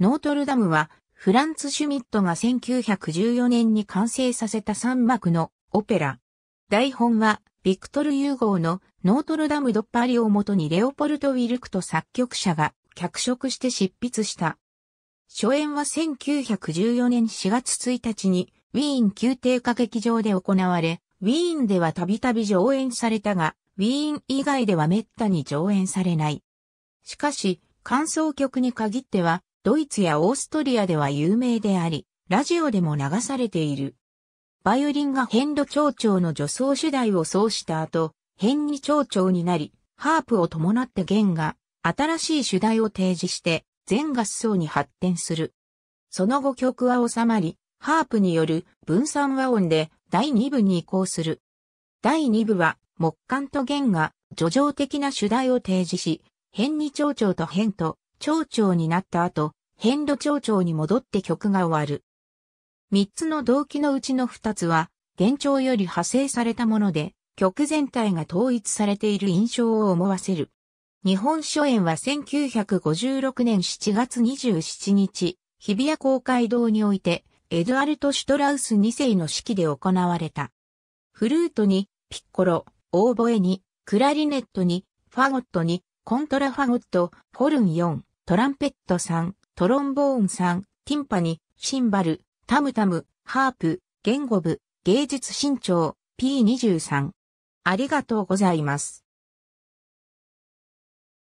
ノートルダムは、フランツ・シュミットが1914年に完成させた三幕のオペラ。台本は、ビクトル・ユーゴーのノートルダム・ドッパリをもとにレオポルト・ウィルクと作曲者が脚色して執筆した。初演は1914年4月1日にウィーン宮廷歌劇場で行われ、ウィーンではたびたび上演されたが、ウィーン以外では滅多に上演されない。しかし、感想曲に限っては、ドイツやオーストリアでは有名であり、ラジオでも流されている。バイオリンがヘンド長調の助走主題を奏した後、ヘンニ長調になり、ハープを伴って弦が新しい主題を提示して全合奏に発展する。その後曲は収まり、ハープによる分散和音で第2部に移行する。第2部は木管と弦が叙情的な主題を提示し、変に蝶々と変と蝶々になった後、遍路町長に戻って曲が終わる。三つの動機のうちの二つは、現状より派生されたもので、曲全体が統一されている印象を思わせる。日本書演は1956年7月27日、日比谷公会堂において、エドアルト・シュトラウス2世の式で行われた。フルートに、ピッコロ、オーボエに、クラリネットに、ファゴットに、コントラファゴット、ホルン4、トランペット3、トロンボーンんティンパニ、シンバル、タムタム、ハープ、言語部、芸術新潮、P23。ありがとうございます。